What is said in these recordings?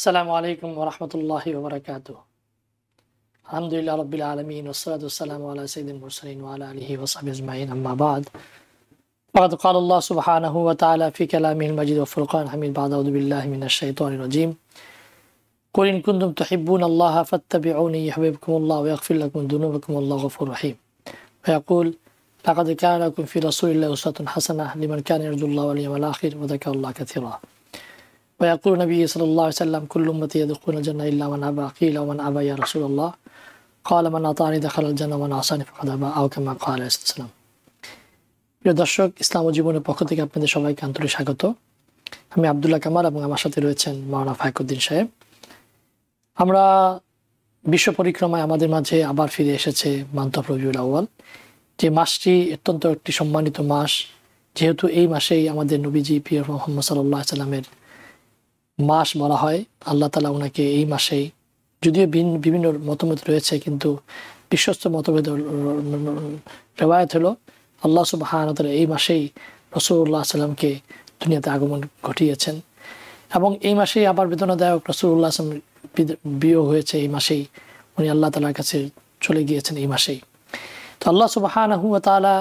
السلام عليكم ورحمة الله وبركاته الحمد لله رب العالمين والصلاة والسلام على سيد المرسلين وعلى آله وصحبه أجمعين أما بعد فقد قال الله سبحانه وتعالى في كلامه المجيد والفرقان الحميد بعد أعوذ بالله من الشيطان الرجيم قل إن كنتم تحبون الله فاتبعوني يحببكم الله ويغفر لكم ذنوبكم والله غفور رحيم ويقول لقد كان لكم في رسول الله أسوة حسنة لمن كان يرجو الله واليوم الآخر وذكر الله كثيرا ويقول النبي صلى الله عليه وسلم كل أمتي يدخلون الجنة إلا من أبى قيل ومن أبى يا رسول الله قال من دخل الجنة ومن عصاني فقد أبى أو كما قال عليه প্রিয় দর্শক ইসলাম ও জীবনের পক্ষ থেকে আপনাদের সবাইকে আন্তরিক স্বাগত আমি আবদুল্লাহ কামাল এবং আমার সাথে রয়েছেন মাওনা ফাইকুদ্দিন সাহেব আমরা বিশ্ব পরিক্রমায় আমাদের মাঝে আবার ফিরে এসেছে মান্তব রবিউল আউ্বাল যে মাসটি অত্যন্ত একটি সম্মানিত মাস যেহেতু এই মাসেই আমাদের নবীজি পিয়র মোহাম্মদ সাল্লাহ সাল্লামের মাস বলা হয় আল্লাহ তালা ওনাকে এই মাসেই যদিও বিভিন্ন মতভেদ রয়েছে কিন্তু বিশ্বস্ত মতভেদ রেবায়ত হলো আল্লাহ সুবাহানতরা এই মাসেই রসুল্লাহ সাল্লামকে দুনিয়াতে আগমন ঘটিয়েছেন এবং এই মাসেই আবার বেদনাদায়ক রসুল্লাহ আসলাম বিয় হয়েছে এই মাসেই উনি আল্লাহ তালার কাছে চলে গিয়েছেন এই মাসেই তো আল্লাহ সুবাহানহু তালা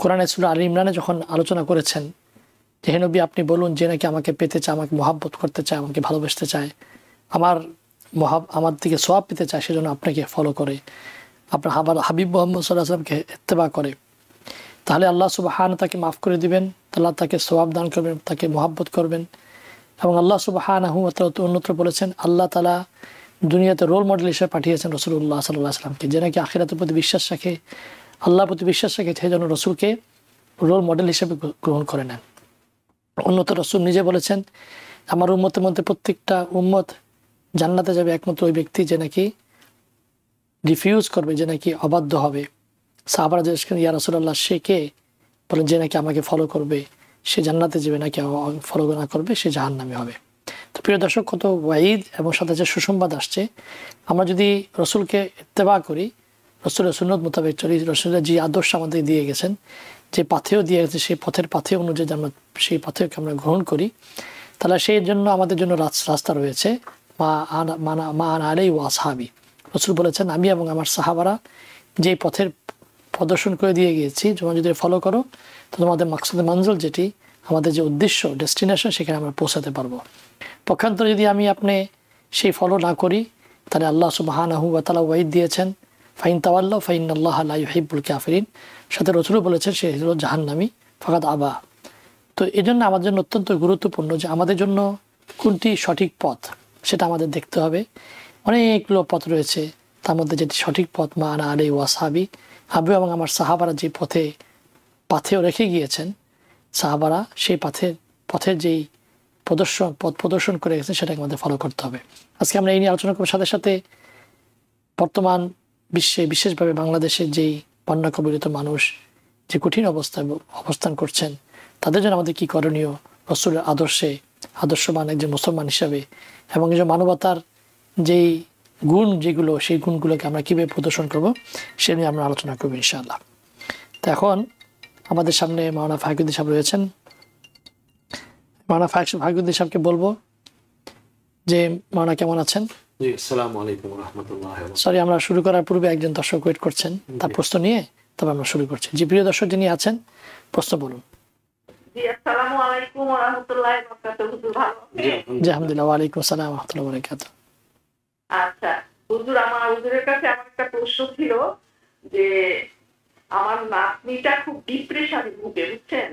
কোরআনে সুরা আলী ইমরানে যখন আলোচনা করেছেন যে হেনবি আপনি বলুন যে নাকি আমাকে পেতে চায় আমাকে মহাব্বত করতে চায় আমাকে ভালোবাসতে চায় আমার মহাব আমার দিকে সোয়াব পেতে চায় সেজন্য আপনাকে ফলো করে আপনার হাবার হাবিব মোহাম্মদ সাল্লাহ আসলামকে এত্তেবা করে তাহলে আল্লাহ সুবাহান তাকে মাফ করে দিবেন আল্লাহ তাকে সোয়াব দান করবেন তাকে মহাব্বত করবেন এবং আল্লাহ সুবাহান আহু অন্যত্র বলেছেন আল্লাহ তালা দুনিয়াতে রোল মডেল হিসেবে পাঠিয়েছেন রসুল্লাহ সাল্লাহ আসলামকে যে নাকি আখিরাতের প্রতি বিশ্বাস রাখে আল্লাহর প্রতি বিশ্বাস রাখে সেই জন্য রসুলকে রোল মডেল হিসেবে গ্রহণ করে নেন উন্নত রসুল নিজে বলেছেন আমার উম্মতের মধ্যে প্রত্যেকটা উম্মত জান্নাতে যাবে একমাত্র ওই ব্যক্তি যে নাকি রিফিউজ করবে যে নাকি অবাধ্য হবে সাহাবারা জিজ্ঞেস করেন ইয়ারসুল্লাহ সে কে বলেন যে নাকি আমাকে ফলো করবে সে জান্নাতে যাবে নাকি ফলো না করবে সে জাহান নামে হবে তো প্রিয় দর্শক কত ওয়াইদ এবং সাথে যে সুসংবাদ আসছে আমরা যদি রসুলকে ইত্তেবা করি রসুলের সুন্নত মোতাবেক চলি রসুলের যে আদর্শ আমাদের দিয়ে গেছেন যে পাথেও দিয়ে গেছে সেই পথের পাথে অনুযায়ী আমরা সেই পথে আমরা গ্রহণ করি তাহলে সেই জন্য আমাদের জন্য রাস্তা রয়েছে মা আনা মা আলাই ও আসহাবি রসুল বলেছেন আমি এবং আমার সাহাবারা যে পথের প্রদর্শন করে দিয়ে গিয়েছি তোমরা যদি ফলো করো তো তোমাদের মাকসুদ মঞ্জল যেটি আমাদের যে উদ্দেশ্য ডেস্টিনেশন সেখানে আমরা পৌঁছাতে পারবো পক্ষান্তর যদি আমি আপনি সেই ফলো না করি তাহলে আল্লাহ সুবাহান আহু তালা ওয়াইদ দিয়েছেন ফাইন তাওয়াল্লা ফাইন আল্লাহ আল্লাহ হিব্বুল কাফরিন সাথে রচুরও বলেছেন সে হলো জাহান্নামি ফাকাত আবা তো এই জন্য আমাদের জন্য অত্যন্ত গুরুত্বপূর্ণ যে আমাদের জন্য কোনটি সঠিক পথ সেটা আমাদের দেখতে হবে অনেকগুলো পথ রয়েছে তার মধ্যে যেটি সঠিক পথ মা আনা আলী ওয়াসাবি আবু এবং আমার সাহাবারা যে পথে পাথেও রেখে গিয়েছেন সাহাবারা সেই পাথের পথের যেই প্রদর্শন পথ প্রদর্শন করে গেছেন সেটাকে আমাদের ফলো করতে হবে আজকে আমরা এই নিয়ে আলোচনা করব সাথে সাথে বর্তমান বিশ্বে বিশেষভাবে বাংলাদেশের যেই বন্যা কবলিত মানুষ যে কঠিন অবস্থায় অবস্থান করছেন তাদের জন্য আমাদের কি করণীয় রসুলের আদর্শে আদর্শবান একজন মুসলমান হিসাবে এবং একজন মানবতার যেই গুণ যেগুলো সেই গুণগুলোকে আমরা কীভাবে প্রদর্শন করব সে নিয়ে আমরা আলোচনা করবো ইনশাআল্লাহ তো এখন আমাদের সামনে মাওনা ফাহিকুদ্দিন সাহেব রয়েছেন মাওনা ফাহিক ফাহিকুদ্দিন সাহেবকে বলবো যে মাওনা কেমন আছেন সরি আমরা শুরু করার পূর্বে একজন দর্শক ওয়েট করছেন তার প্রশ্ন নিয়ে তবে আমরা শুরু করছি প্রিয় দর্শক যিনি আছেন প্রশ্ন বলুন আমার কাছে একটা প্রশ্ন ছিল যে আমার নাতনিটা খুব ভুগে বুঝছেন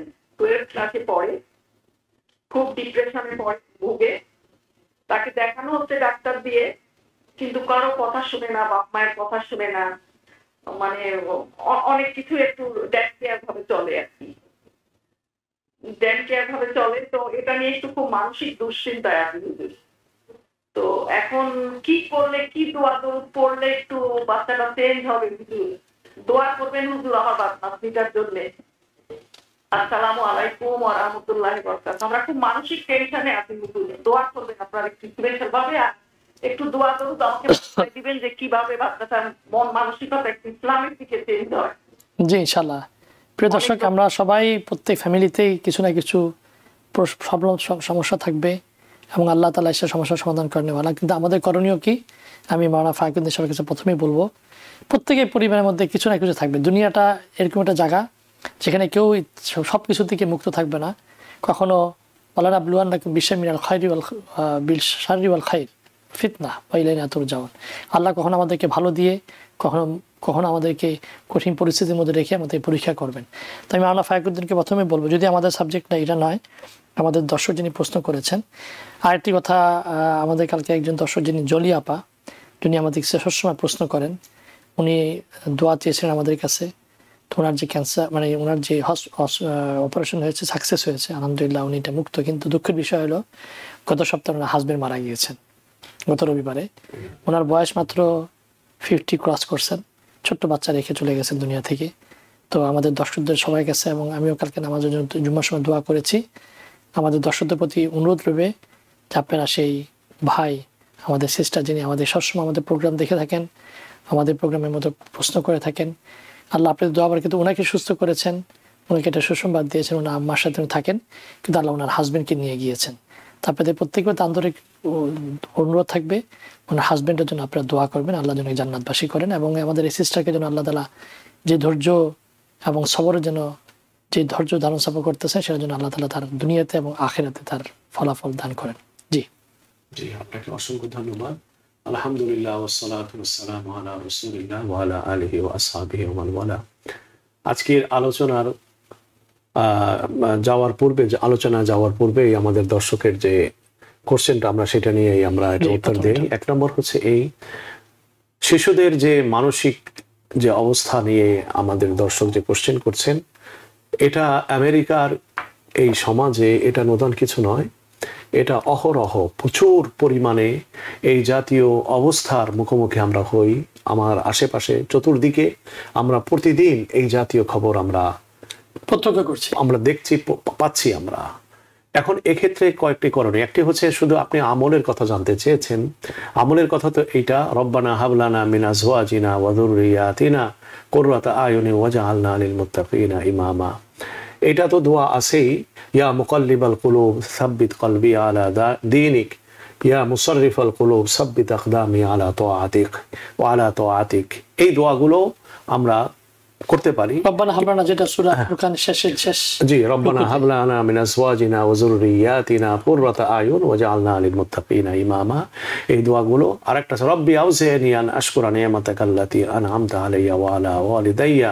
খুব ভুগে তাকে দেখানো হচ্ছে ডাক্তার দিয়ে কিন্তু কারো কথা শুনে না বাপ মায়ের কথা শুনে না মানে অনেক কিছু একটু ড্যান ভাবে চলে আর কি ড্যান ভাবে চলে তো এটা নিয়ে একটু খুব মানসিক দুশ্চিন্তায় আমি হুজুর তো এখন কি করলে কি দোয়া দরুদ পড়লে একটু বাচ্চাটা চেঞ্জ হবে হুজুর দোয়া করবেন হুজুর আমার বাচ্চাটার জন্য আসসালামু আলাইকুম আর রহমতুল্লাহ আমরা খুব মানসিক টেনশনে আছি হুজুর দোয়া করবেন আপনারা একটু স্পেশাল ভাবে আর একটু দোয়া দরুদ আমাকে দিবেন যে কিভাবে বাচ্চাটার মন মানসিকতা একটু ইসলামের দিকে চেঞ্জ হয় জি ইনশাল্লাহ প্রিয় দর্শক আমরা সবাই প্রত্যেক ফ্যামিলিতেই কিছু না কিছু প্রবলেম সমস্যা থাকবে এবং আল্লাহ তালা এসে সমস্যার সমাধান করে নেওয়া কিন্তু আমাদের করণীয় কি আমি মারা ফাইকুদ্দিন সবার কাছে প্রথমেই বলবো প্রত্যেকের পরিবারের মধ্যে কিছু না কিছু থাকবে দুনিয়াটা এরকম একটা জায়গা যেখানে কেউ সব কিছু থেকে মুক্ত থাকবে না কখনো মলানা ব্লুয়ান বিশ্বের মিনাল খাইরি বিল শাহরি খাইর ফিতনা বা ইলাইন আতর যাওয়ান আল্লাহ কখনো আমাদেরকে ভালো দিয়ে কখনো কখনো আমাদেরকে কঠিন পরিস্থিতির মধ্যে রেখে আমাদের পরীক্ষা করবেন তো আমি আল্লাহ ফায়কুদ্দিনকে প্রথমে বলবো যদি আমাদের সাবজেক্টটা এটা নয় আমাদের দর্শক যিনি প্রশ্ন করেছেন আরেকটি কথা আমাদের কালকে একজন দর্শক যিনি জলি আপা যিনি আমাদের সময় প্রশ্ন করেন উনি দোয়া চেয়েছিলেন আমাদের কাছে তো ওনার যে ক্যান্সার মানে ওনার যে হস অপারেশন হয়েছে সাকসেস হয়েছে আলহামদুলিল্লাহ উনি এটা মুক্ত কিন্তু দুঃখের বিষয় হলো গত সপ্তাহে ওনার হাজব্যান্ড মারা গিয়েছেন গত রবিবারে ওনার বয়স মাত্র ফিফটি ক্রস করছেন ছোট্ট বাচ্চা রেখে চলে গেছেন দুনিয়া থেকে তো আমাদের দর্শকদের সবাই গেছে এবং আমিও কালকে নামাজের জন্য জুম্মার সময় দোয়া করেছি আমাদের দর্শকদের প্রতি অনুরোধ রবে যে আপনারা সেই ভাই আমাদের সিস্টার যিনি আমাদের সবসময় আমাদের প্রোগ্রাম দেখে থাকেন আমাদের প্রোগ্রামের মতো প্রশ্ন করে থাকেন আল্লাহ আপনাদের দোয়া আবার কিন্তু ওনাকে সুস্থ করেছেন ওনাকে একটা সুসংবাদ দিয়েছেন ওনার আম্মার সাথে থাকেন কিন্তু আল্লাহ ওনার হাজব্যান্ডকে নিয়ে গিয়েছেন তারপরে প্রত্যেকবার আন্তরিক অনুরোধ থাকবে মানে হাজব্যান্ডের জন্য আপনারা দোয়া করবেন আল্লাহ যেন জান্নাতবাসী করেন এবং আমাদের এই সিস্টারকে যেন আল্লাহ তালা যে ধৈর্য এবং সবরের জন্য যে ধৈর্য ধারণ সাপ করতেছে সেটা জন্য আল্লাহ তালা তার দুনিয়াতে এবং আখেরাতে তার ফলাফল দান করেন জি জি আপনাকে অসংখ্য ধন্যবাদ আলহামদুলিল্লাহ ওসালাতাম আলা রসুলিল্লাহ ওয়ালা আলহি ওয়াসাবি ওয়ালা আজকের আলোচনার যাওয়ার পূর্বে যে আলোচনা যাওয়ার পূর্বে আমাদের দর্শকের যে কোশ্চেনটা আমরা সেটা নিয়েই আমরা উত্তর দিই এক নম্বর হচ্ছে এই শিশুদের যে মানসিক যে অবস্থা নিয়ে আমাদের দর্শক যে কোশ্চেন করছেন এটা আমেরিকার এই সমাজে এটা নতুন কিছু নয় এটা অহরহ প্রচুর পরিমাণে এই জাতীয় অবস্থার মুখোমুখি আমরা হই আমার আশেপাশে চতুর্দিকে আমরা প্রতিদিন এই জাতীয় খবর আমরা প্রত্যক্ষ করছি আমরা দেখছি পাচ্ছি আমরা এখন এক্ষেত্রে কয়েকটি করণীয় একটি হচ্ছে শুধু আপনি আমলের কথা জানতে চেয়েছেন আমলের কথা তো এইটা রব্বানা হাবলানা মিনা জোয়াজিনা ওয়াদুরিয়াতিনা করুয়াতা আয়নি ওয়াজা আল্লাহ আলিল মুত্তাকিনা ইমামা এটা তো দোয়া আছেই ইয়া মুকল্লিবাল কুলুব সাব্বিত কলবি আলা দিনিক ইয়া মুসরিফ আল কুলুব সাব্বিত আকদামি আলা তো আতিক ও আলা তো আতিক এই দোয়াগুলো আমরা করতে পারি রব্বানা হাবলানা যেটা হ্যাঁ। ফুরকান শেষের শেষ জি রব্বানা হাবলানা মিন আজওয়াজিনা ওয়া যুররিয়াতিনা আয়ুন লিল মুত্তাকিনা ইমামা এই দোয়াগুলো আরেকটা রব্বি আউজিনি আন আশকুরা নিয়ামাতাকাল্লাতি আনআমতা আলাইয়া ওয়া আলা ওয়ালিদাইয়া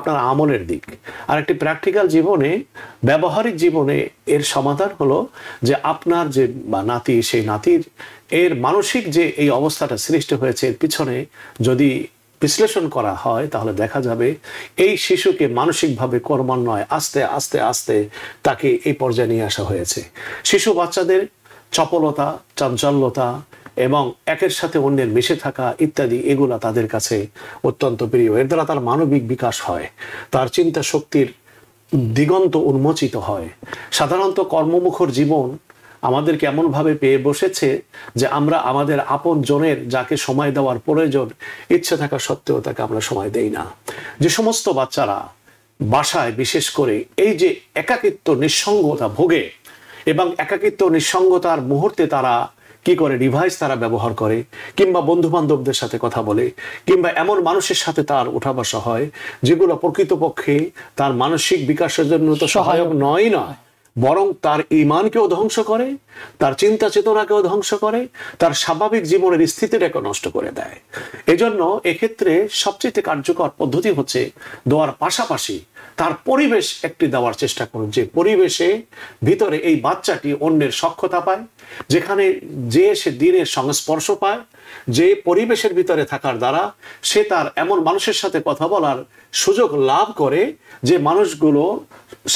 আপনার আমলের দিক আর একটি প্র্যাকটিক্যাল জীবনে ব্যবহারিক জীবনে এর সমাধান হলো যে আপনার যে বা নাতি সেই নাতির এর মানসিক যে এই অবস্থাটা সৃষ্টি হয়েছে এর পিছনে যদি বিশ্লেষণ করা হয় তাহলে দেখা যাবে এই শিশুকে মানসিকভাবে কর্মান্বয় আস্তে আস্তে আস্তে তাকে এই পর্যায়ে নিয়ে আসা হয়েছে শিশু বাচ্চাদের চপলতা চাঞ্চল্যতা এবং একের সাথে অন্যের মিশে থাকা ইত্যাদি এগুলা তাদের কাছে অত্যন্ত প্রিয় এর দ্বারা তার মানবিক বিকাশ হয় তার চিন্তা শক্তির দিগন্ত উন্মোচিত হয় সাধারণত কর্মমুখর জীবন আমাদের কেমনভাবে পেয়ে বসেছে যে আমরা আমাদের আপন জনের যাকে সময় দেওয়ার প্রয়োজন ইচ্ছে থাকা সত্ত্বেও তাকে আমরা সময় দেই না যে সমস্ত বাচ্চারা বাসায় বিশেষ করে এই যে একাকিত্ব নিঃসঙ্গতা ভোগে এবং একাকিত্ব নিঃসঙ্গতার মুহূর্তে তারা কি করে ডিভাইস তারা ব্যবহার করে কিংবা বন্ধু বান্ধবদের সাথে কথা বলে কিংবা এমন মানুষের সাথে তার উঠা বসা হয় যেগুলো প্রকৃতপক্ষে তার মানসিক বিকাশের জন্য তো সহায়ক নয় নয় বরং তার ইমানকেও ধ্বংস করে তার চিন্তা চেতনাকেও ধ্বংস করে তার স্বাভাবিক জীবনের স্থিতিটাকে নষ্ট করে দেয় এজন্য এক্ষেত্রে সবচেয়ে কার্যকর পদ্ধতি হচ্ছে দোয়ার পাশাপাশি তার পরিবেশ একটি দেওয়ার চেষ্টা করুন যে পরিবেশে ভিতরে এই বাচ্চাটি অন্যের সক্ষতা পায় যেখানে যে সে দিনের সংস্পর্শ পায় যে পরিবেশের ভিতরে থাকার দ্বারা সে তার এমন মানুষের সাথে কথা বলার সুযোগ লাভ করে যে মানুষগুলো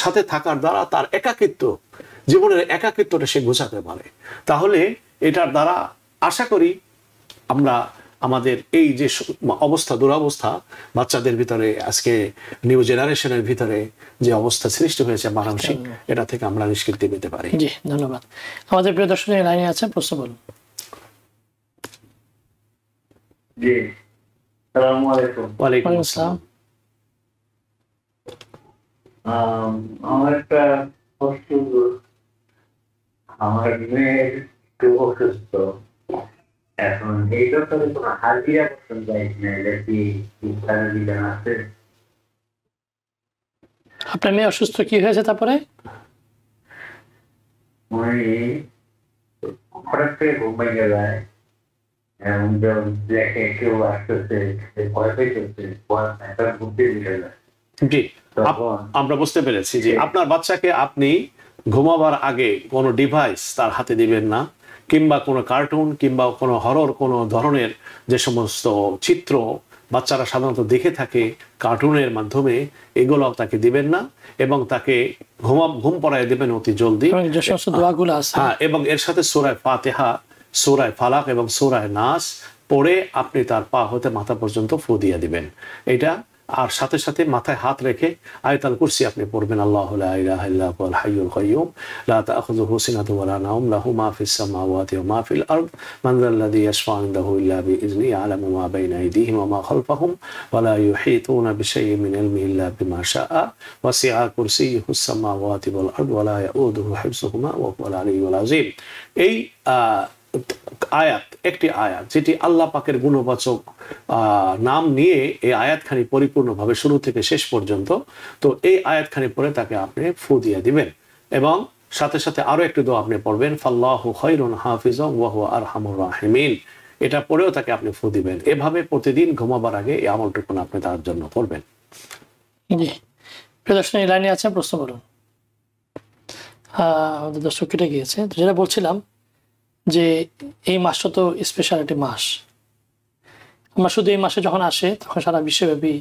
সাথে থাকার দ্বারা তার একাকিত্ব জীবনের একাকিত্বটা সে গোছাতে পারে তাহলে এটার দ্বারা আশা করি আমরা আমাদের এই যে অবস্থা দুরাবস্থা বাচ্চাদের ভিতরে আজকে নিউ জেনারেশনের ভিতরে যে অবস্থা সৃষ্টি হয়েছে মানসিক এটা থেকে আমরা নিষ্কৃতি পেতে পারি জি ধন্যবাদ আমাদের প্রিয় দর্শকের লাইনে আছে প্রশ্ন বলুন আমার একটা আমার মেয়ে একটু অসুস্থ এখন এই কোনো হাজিরা না এটা কি বিধান আছে আপনার মেয়ে অসুস্থ কি হয়েছে তারপরে আমরা বুঝতে পেরেছি যে আপনার বাচ্চাকে আপনি ঘুমাবার আগে কোনো ডিভাইস তার হাতে দিবেন না কিংবা কোনো কার্টুন কিংবা কোনো হরর কোনো ধরনের যে সমস্ত চিত্র বাচ্চারা সাধারণত দেখে থাকে কার্টুনের মাধ্যমে এগুলো তাকে দিবেন না এবং তাকে ঘুমা ঘুম পড়ায় দেবেন অতি জলদি হ্যাঁ এবং এর সাথে সোরায় ফাতেহা সোরায় ফালাক এবং সোরায় নাস পড়ে আপনি তার পা হতে মাথা পর্যন্ত ফু দিয়ে দিবেন এটা আর সাথে সাথে মাথায় হাত রেখে আয়াতুল কুরসি আপনি পড়বেন আল্লাহ লা ইলাহা ইল্লা হাইয়ুল কাইয়ুম লা তাখুযুহু সিনাতুন ওয়ালা নাওম লাহু মা ফিস সামাওয়াতি ওয়া মা ফিল আরদ মান যাল্লাযী ইয়াশফা'ু ইনদাহু ইল্লা বিইযনি ইয়ালামু মা বাইনা আইদিহিম ওয়া মা খালফাহুম ওয়া লা ইউহীতুনা বিশাইইন মিন ইলমি ইল্লা বিমা শাআ ওয়া সিআ কুরসিয়ুহু সামাওয়াতি ওয়াল আরদ ওয়া লা ইয়াউদুহু হিফযুহুমা ওয়া হুয়াল আলিয়্যুল আযীম এই আয়াত একটি আয়াত যেটি আল্লাহ পাকের গুণবাচক নাম নিয়ে এই আয়াতখানি পরিপূর্ণভাবে শুরু থেকে শেষ পর্যন্ত তো এই আয়াতখানি পরে তাকে আপনি ফু দিয়ে দিবেন এবং সাথে সাথে আরও একটি দোয়া আপনি পড়বেন ফাল্লাহু হৈরুন হাফিজ ওয়াহু আর হামুর রাহমিন এটা পরেও তাকে আপনি ফু দিবেন এভাবে প্রতিদিন ঘুমাবার আগে এই আমলটুকু আপনি তার জন্য করবেন জি প্রদর্শনী লাইনে আছে প্রশ্ন করুন দর্শক কেটে গিয়েছে যেটা বলছিলাম যে এই মাসটা তো স্পেশাল একটি মাস আমরা শুধু এই মাসে যখন আসে তখন সারা বিশ্বব্যাপী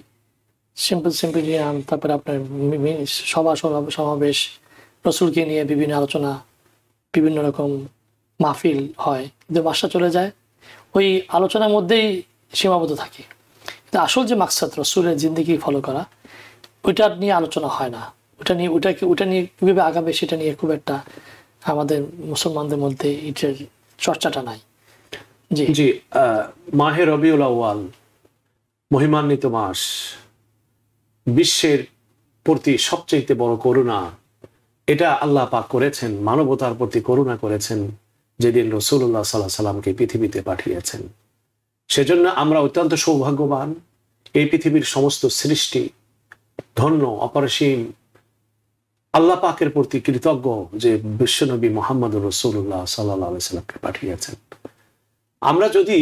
সিম্পল সিম্পলিয়াম তারপরে আপনার সভা সমাবেশ প্রচুরকে নিয়ে বিভিন্ন আলোচনা বিভিন্ন রকম মাহফিল হয় কিন্তু মাসটা চলে যায় ওই আলোচনার মধ্যেই সীমাবদ্ধ থাকে কিন্তু আসল যে মাকসাত রসুলের জিন্দিগি ফলো করা ওইটা নিয়ে আলোচনা হয় না ওটা নিয়ে ওটাকে ওটা নিয়ে কীভাবে আগাবে সেটা নিয়ে খুব একটা আমাদের মুসলমানদের মধ্যে ইটের চর্চাটা নাই জি জি মাহে রবিউল আওয়াল মহিমান্বিত মাস বিশ্বের প্রতি সবচেয়ে বড় করুণা এটা আল্লাহ পাক করেছেন মানবতার প্রতি করুণা করেছেন যেদিন রসুল্লাহ সাল্লাহ সাল্লামকে পৃথিবীতে পাঠিয়েছেন সেজন্য আমরা অত্যন্ত সৌভাগ্যবান এই পৃথিবীর সমস্ত সৃষ্টি ধন্য অপরিসীম আল্লাহ পাকের প্রতি কৃতজ্ঞ যে বিশ্বনবী মোহাম্মদ রসুল্লাহ সাল্লাহ সাল্লামকে পাঠিয়েছেন আমরা যদি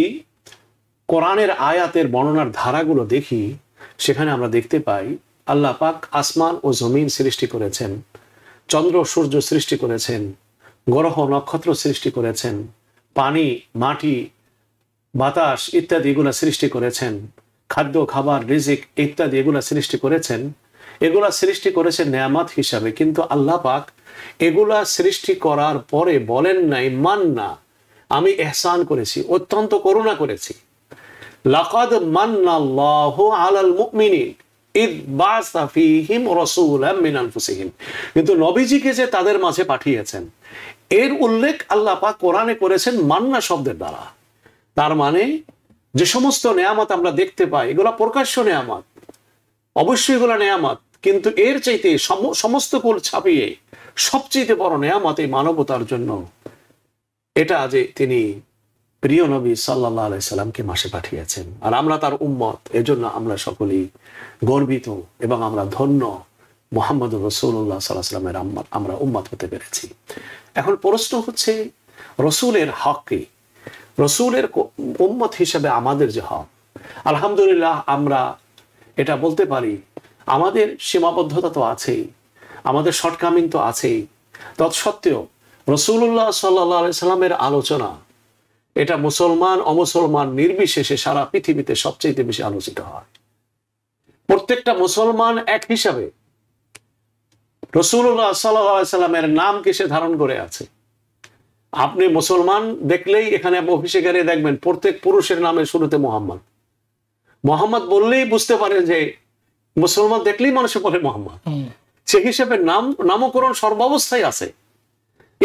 কোরআনের আয়াতের বর্ণনার ধারাগুলো দেখি সেখানে আমরা দেখতে পাই আল্লাহ পাক আসমান ও জমিন সৃষ্টি করেছেন চন্দ্র সূর্য সৃষ্টি করেছেন গ্রহ নক্ষত্র সৃষ্টি করেছেন পানি মাটি বাতাস ইত্যাদি এগুলা সৃষ্টি করেছেন খাদ্য খাবার রিজিক ইত্যাদি এগুলা সৃষ্টি করেছেন এগুলা সৃষ্টি করেছে নেয়ামাত হিসাবে কিন্তু আল্লাহ পাক এগুলা সৃষ্টি করার পরে বলেন নাই মান না আমি এহসান করেছি অত্যন্ত করুণা করেছি লাকাদ মান্নাল্লাহ আলাল মুমিনিন কিন্তু নবীজিকে যে তাদের মাঝে পাঠিয়েছেন এর উল্লেখ আল্লাহ পাক কোরআনে করেছেন মান্না শব্দের দ্বারা তার মানে যে সমস্ত নেয়ামত আমরা দেখতে পাই এগুলা প্রকাশ্য নেয়ামত অবশ্যই এগুলা নেয়ামত কিন্তু এর চাইতে সমস্ত কুল ছাপিয়ে সবচেয়ে বড় নেয়ামত এই মানবতার জন্য এটা যে তিনি প্রিয় নবী সাল্লাহ আলাইসাল্লামকে মাসে পাঠিয়েছেন আর আমরা তার উম্মত এজন্য আমরা সকলেই গর্বিত এবং আমরা ধন্য মোহাম্মদ রসুল্লাহ সাল্লাহ সাল্লামের আমরা উম্মত হতে পেরেছি এখন প্রশ্ন হচ্ছে রসুলের হক কি রসুলের উম্মত হিসেবে আমাদের যে হক আলহামদুলিল্লাহ আমরা এটা বলতে পারি আমাদের সীমাবদ্ধতা তো আছেই আমাদের শর্টকামিং তো আছেই তৎসত্ত্বেও রসুল্লাহ সাল্লা সাল্লামের আলোচনা এটা মুসলমান অমুসলমান নির্বিশেষে সারা পৃথিবীতে সবচেয়ে বেশি আলোচিত হয় প্রত্যেকটা মুসলমান এক হিসাবে রসুল্লাহ সাল্লামের নামকে সে ধারণ করে আছে আপনি মুসলমান দেখলেই এখানে অভিষেকারে দেখবেন প্রত্যেক পুরুষের নামে শুরুতে মোহাম্মদ মোহাম্মদ বললেই বুঝতে পারেন যে মুসলমান দেখলেই মানুষে বলে মোহাম্মদ সে হিসেবে নাম নামকরণ সর্বাবস্থায় আছে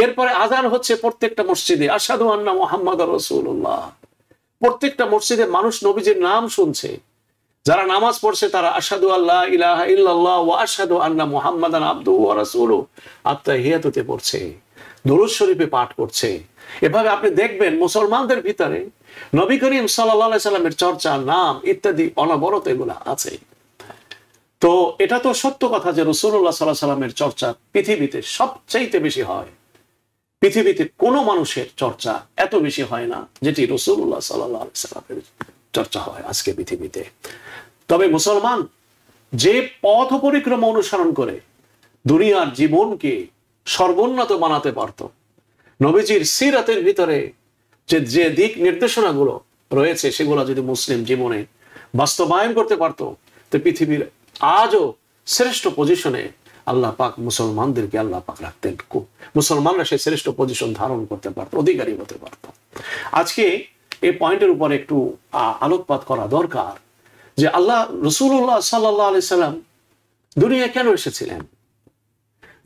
এরপরে আজান হচ্ছে প্রত্যেকটা মসজিদে আসাদু আন্না মোহাম্মদ রসুল্লাহ প্রত্যেকটা মসজিদে মানুষ নবীজির নাম শুনছে যারা নামাজ পড়ছে তারা আসাদু আল্লাহ ইলাহা ইল্লাল্লাহ ও আসাদু আন্না মোহাম্মদ আব্দু ও রাসুলু আত্মা হিয়াতুতে পড়ছে দরুদ শরীফে পাঠ করছে এভাবে আপনি দেখবেন মুসলমানদের ভিতরে নবী করিম সাল্লাহ সাল্লামের চর্চা নাম ইত্যাদি অনবরত এগুলা আছে তো এটা তো সত্য কথা যে রসুল্লাহ সাল্লাহ সাল্লামের চর্চা পৃথিবীতে সবচাইতে বেশি হয় পৃথিবীতে কোনো মানুষের চর্চা এত বেশি হয় না যেটি রসুল্লাহ সাল্লাহ সাল্লামের চর্চা হয় আজকে পৃথিবীতে তবে মুসলমান যে পথ পরিক্রমা অনুসরণ করে দুনিয়ার জীবনকে সর্বোন্নত বানাতে পারত নবীজির সিরাতের ভিতরে যে যে দিক নির্দেশনাগুলো রয়েছে সেগুলো যদি মুসলিম জীবনে বাস্তবায়ন করতে পারত তো পৃথিবীর আজও শ্রেষ্ঠ পজিশনে আল্লাহ পাক মুসলমানদেরকে আল্লাহ পাক রাখতেন মুসলমানরা সেই শ্রেষ্ঠ পজিশন ধারণ করতে পারত অধিকারী হতে পারত আজকে এই পয়েন্টের উপর একটু আলোকপাত করা দরকার যে আল্লাহ রসুল্লাহ সাল্লাহ আলি সাল্লাম দুনিয়া কেন এসেছিলেন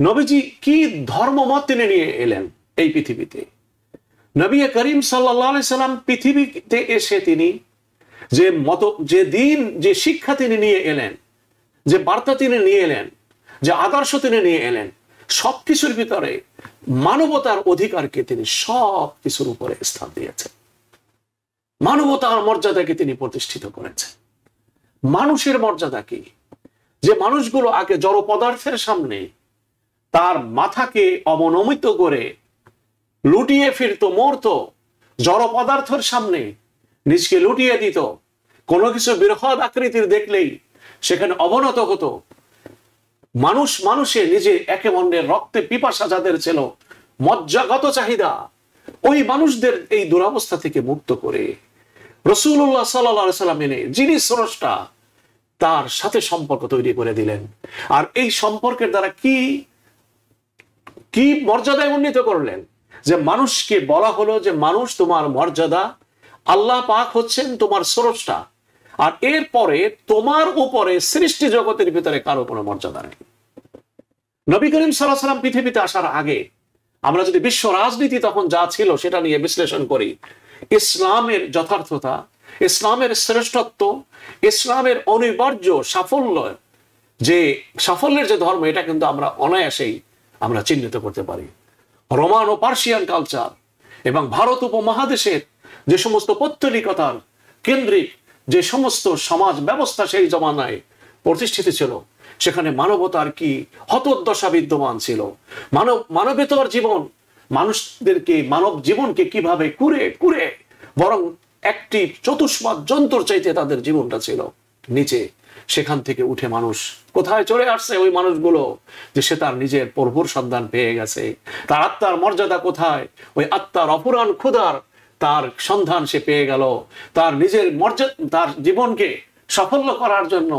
নবীজি কি ধর্মমত তিনি নিয়ে এলেন এই পৃথিবীতে নবী করিম সাল্লাহ আলি সাল্লাম পৃথিবীতে এসে তিনি যে মত যে দিন যে শিক্ষা তিনি নিয়ে এলেন যে বার্তা তিনি নিয়ে এলেন যে আদর্শ তিনি নিয়ে এলেন সব কিছুর ভিতরে মানবতার অধিকারকে তিনি সব কিছুর উপরে স্থান দিয়েছেন মানবতার মর্যাদাকে তিনি প্রতিষ্ঠিত করেছেন মানুষের মর্যাদা কি যে মানুষগুলো আগে জড় পদার্থের সামনে তার মাথাকে অবনমিত করে লুটিয়ে ফিরত মরত জড় পদার্থের সামনে নিজকে লুটিয়ে দিত কোনো কিছু বৃহৎ আকৃতির দেখলেই সেখানে অবনত হতো মানুষ মানুষে নিজে একে অন্যের রক্তে পিপাসা যাদের ছিল মজ্জাগত চাহিদা ওই মানুষদের এই দুরাবস্থা থেকে মুক্ত করে রসুল্লাহ সাল্লা সাল্লাম এনে যিনি স্রষ্টা তার সাথে সম্পর্ক তৈরি করে দিলেন আর এই সম্পর্কের দ্বারা কি কি মর্যাদায় উন্নীত করলেন যে মানুষকে বলা হলো যে মানুষ তোমার মর্যাদা আল্লাহ পাক হচ্ছেন তোমার স্রষ্টা আর এরপরে তোমার উপরে সৃষ্টি জগতের ভিতরে কারো কোনো মর্যাদা নেই নবী করিম সাল্লাম পৃথিবীতে আসার আগে আমরা যদি বিশ্ব রাজনীতি তখন যা ছিল সেটা নিয়ে বিশ্লেষণ করি ইসলামের যথার্থতা ইসলামের শ্রেষ্ঠত্ব ইসলামের অনিবার্য সাফল্য যে সাফল্যের যে ধর্ম এটা কিন্তু আমরা অনায়াসেই আমরা চিহ্নিত করতে পারি রোমান ও পার্সিয়ান কালচার এবং ভারত উপমহাদেশের যে সমস্ত পত্তলিকতার কেন্দ্রিক যে সমস্ত সমাজ ব্যবস্থা সেই জমানায় প্রতিষ্ঠিত ছিল সেখানে মানবতার কি হতদ্দশা বিদ্যমান ছিল মানব মানবেতর জীবন মানুষদেরকে মানব জীবনকে কিভাবে কুরে কুরে বরং একটি চতুষ্পদ যন্ত্র চাইতে তাদের জীবনটা ছিল নিচে সেখান থেকে উঠে মানুষ কোথায় চলে আসছে ওই মানুষগুলো যে সে তার নিজের প্রভুর সন্ধান পেয়ে গেছে তার আত্মার মর্যাদা কোথায় ওই আত্মার অপুরাণ ক্ষুধার তার সন্ধান সে পেয়ে গেল তার নিজের মর্যাদা তার জীবনকে সাফল্য করার জন্য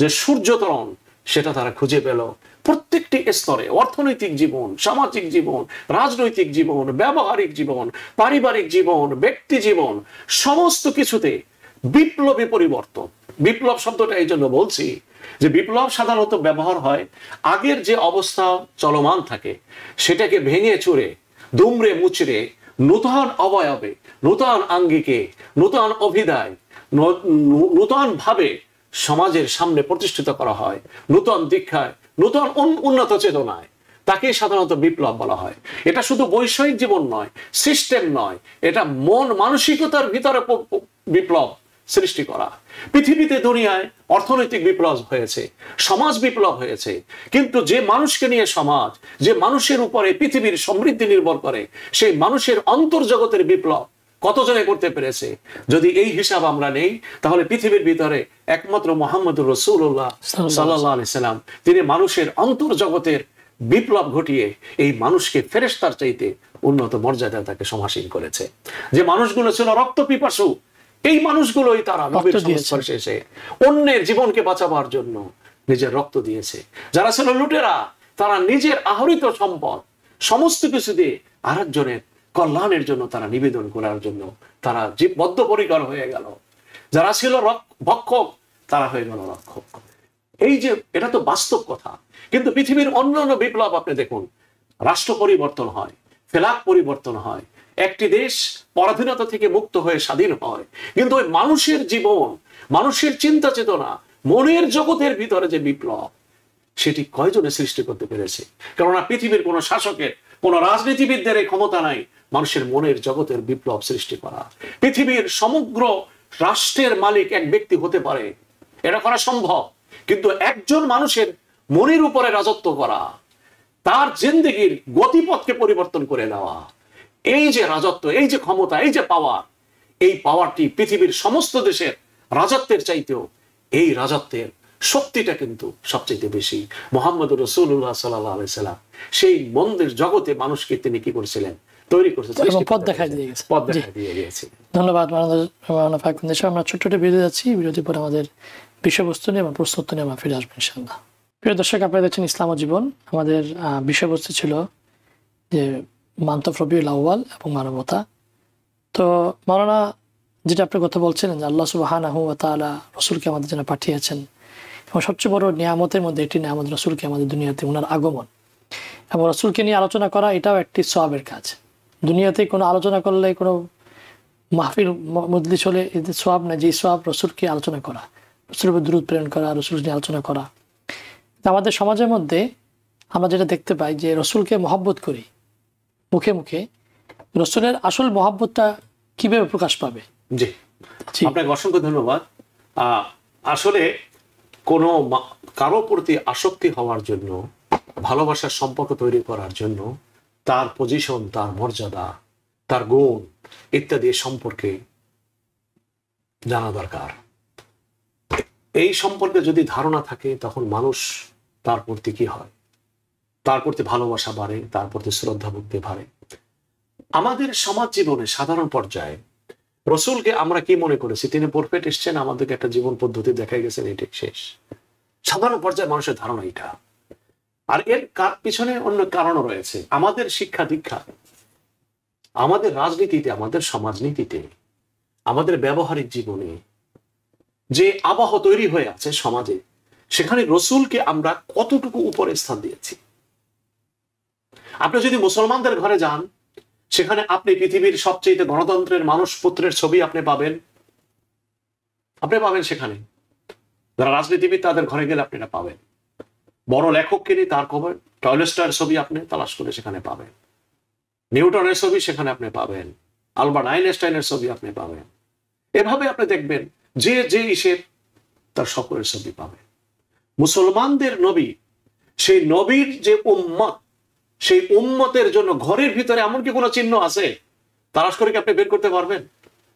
যে সূর্যতরণ সেটা তারা খুঁজে পেল প্রত্যেকটি স্তরে অর্থনৈতিক জীবন সামাজিক জীবন রাজনৈতিক জীবন ব্যবহারিক জীবন পারিবারিক জীবন ব্যক্তি জীবন সমস্ত কিছুতে বিপ্লবী পরিবর্তন বিপ্লব শব্দটা এই জন্য বলছি যে বিপ্লব সাধারণত ব্যবহার হয় আগের যে অবস্থা চলমান থাকে সেটাকে ভেঙে চুরে দুমড়ে মুচড়ে নূতন অবয়বে নতুন আঙ্গিকে নতুন অভিধায় নতুন ভাবে সমাজের সামনে প্রতিষ্ঠিত করা হয় নূতন দীক্ষায় নূতন উন্নত চেতনায় তাকে সাধারণত বিপ্লব বলা হয় এটা শুধু বৈষয়িক জীবন নয় সিস্টেম নয় এটা মন মানসিকতার ভিতরে বিপ্লব সৃষ্টি করা পৃথিবীতে দুনিয়ায় অর্থনৈতিক বিপ্লব হয়েছে সমাজ বিপ্লব হয়েছে কিন্তু যে মানুষকে নিয়ে সমাজ যে মানুষের উপরে পৃথিবীর সমৃদ্ধি নির্ভর করে সেই মানুষের অন্তর্জগতের বিপ্লব কতজনে করতে পেরেছে যদি এই হিসাব আমরা নেই তাহলে পৃথিবীর ভিতরে একমাত্র মোহাম্মদ রসুল্লাহ সাল্লাহ সাল্লাম তিনি মানুষের অন্তর্জগতের বিপ্লব ঘটিয়ে এই মানুষকে ফেরেস্তার চাইতে উন্নত মর্যাদা তাকে সমাসীন করেছে যে মানুষগুলো ছিল রক্ত পিপাসু এই মানুষগুলোই তারা নবীর সংস্পর্শে এসে অন্যের জীবনকে বাঁচাবার জন্য নিজের রক্ত দিয়েছে যারা ছিল লুটেরা তারা নিজের আহরিত সম্পদ সমস্ত কিছু দিয়ে আরেকজনের কল্যাণের জন্য তারা নিবেদন করার জন্য তারা বদ্ধপরিকর হয়ে গেল যারা ছিল ভক্ষক তারা হয়ে গেল রক্ষক এই যে এটা তো বাস্তব কথা কিন্তু পৃথিবীর অন্যান্য বিপ্লব আপনি দেখুন রাষ্ট্র পরিবর্তন হয় ফেলাক পরিবর্তন হয় একটি দেশ পরাধীনতা থেকে মুক্ত হয়ে স্বাধীন হয় কিন্তু ওই মানুষের জীবন মানুষের চিন্তা চেতনা মনের জগতের ভিতরে যে বিপ্লব সেটি কয়জনে সৃষ্টি করতে পেরেছে কেননা পৃথিবীর কোনো শাসকের কোনো রাজনীতিবিদদের এই ক্ষমতা নাই মানুষের মনের জগতের বিপ্লব সৃষ্টি করা পৃথিবীর সমগ্র রাষ্ট্রের মালিক এক ব্যক্তি হতে পারে এটা করা সম্ভব কিন্তু একজন মানুষের মনের উপরে রাজত্ব করা তার জিন্দগির গতিপথকে পরিবর্তন করে নেওয়া এই যে রাজত্ব এই যে ক্ষমতা এই যে পাওয়ার এই পাওয়ারটি পৃথিবীর সমস্ত দেশের রাজত্বের চাইতেও এই রাজত্বের শক্তিটা কিন্তু সবচেয়ে বেশি মোহাম্মদ রসুল্লাহ সাল্লাহ আলাইসাল্লাম সেই মন্দির জগতে মানুষকে তিনি কি করেছিলেন ইসলাম জীবন আমাদের বিষয়বস্তু ছিল যে মান্ত রবিউল আউ্বাল এবং মানবতা তো মৌলানা যেটা আপনি কথা বলছিলেন যে আল্লাহ সুবাহান আহু তালা রসুলকে আমাদের জন্য পাঠিয়েছেন এবং সবচেয়ে বড় নিয়ামতের মধ্যে একটি নিয়ামত রসুলকে আমাদের দুনিয়াতে ওনার আগমন এবং রসুলকে নিয়ে আলোচনা করা এটাও একটি সবের কাজ দুনিয়াতে কোনো আলোচনা করলে কোনো মাহফিল মদলি হলে এদের সব না যে সব রসুলকে আলোচনা করা রসুল উপর দূর প্রেরণ করা রসুল নিয়ে আলোচনা করা আমাদের সমাজের মধ্যে আমরা যেটা দেখতে পাই যে রসুলকে মহব্বত করি মুখে মুখে রসুলের আসল মহাব্বতটা কিভাবে প্রকাশ পাবে জি আপনাকে অসংখ্য ধন্যবাদ আসলে কোন কারো প্রতি আসক্তি হওয়ার জন্য ভালোবাসার সম্পর্ক তৈরি করার জন্য তার পজিশন তার মর্যাদা তার গুণ ইত্যাদি সম্পর্কে জানা দরকার এই সম্পর্কে যদি ধারণা থাকে তখন মানুষ তার প্রতি কি হয় তার প্রতি ভালোবাসা বাড়ে তার প্রতি শ্রদ্ধা ভক্তি বাড়ে আমাদের সমাজ জীবনে সাধারণ পর্যায়ে রসুলকে আমরা কি মনে করেছি তিনি পরফেক্ট এসছেন আমাদেরকে একটা জীবন পদ্ধতি দেখাই গেছেন এটি শেষ সাধারণ পর্যায়ে মানুষের ধারণা এটা আর এর পিছনে অন্য কারণও রয়েছে আমাদের শিক্ষা দীক্ষা আমাদের রাজনীতিতে আমাদের সমাজনীতিতে আমাদের ব্যবহারিক জীবনে যে আবহ তৈরি হয়ে আছে সমাজে সেখানে রসুলকে আমরা কতটুকু উপরে স্থান দিয়েছি আপনি যদি মুসলমানদের ঘরে যান সেখানে আপনি পৃথিবীর সবচেয়ে গণতন্ত্রের মানুষ পুত্রের ছবি আপনি পাবেন আপনি পাবেন সেখানে যারা রাজনীতিবিদ তাদের ঘরে গেলে আপনি এটা পাবেন বড় লেখককে নিয়ে তার কবর টয়লেস্টার ছবি আপনি তালাশ করে সেখানে পাবেন নিউটনের ছবি সেখানে আপনি পাবেন আলবার্ট আইনস্টাইনের ছবি আপনি পাবেন এভাবে আপনি দেখবেন যে যে ইসের তার সকলের ছবি পাবেন মুসলমানদের নবী সেই নবীর যে উম্মত সেই উম্মতের জন্য ঘরের ভিতরে এমন কি কোনো চিহ্ন আছে তারাস করে কি আপনি বের করতে পারবেন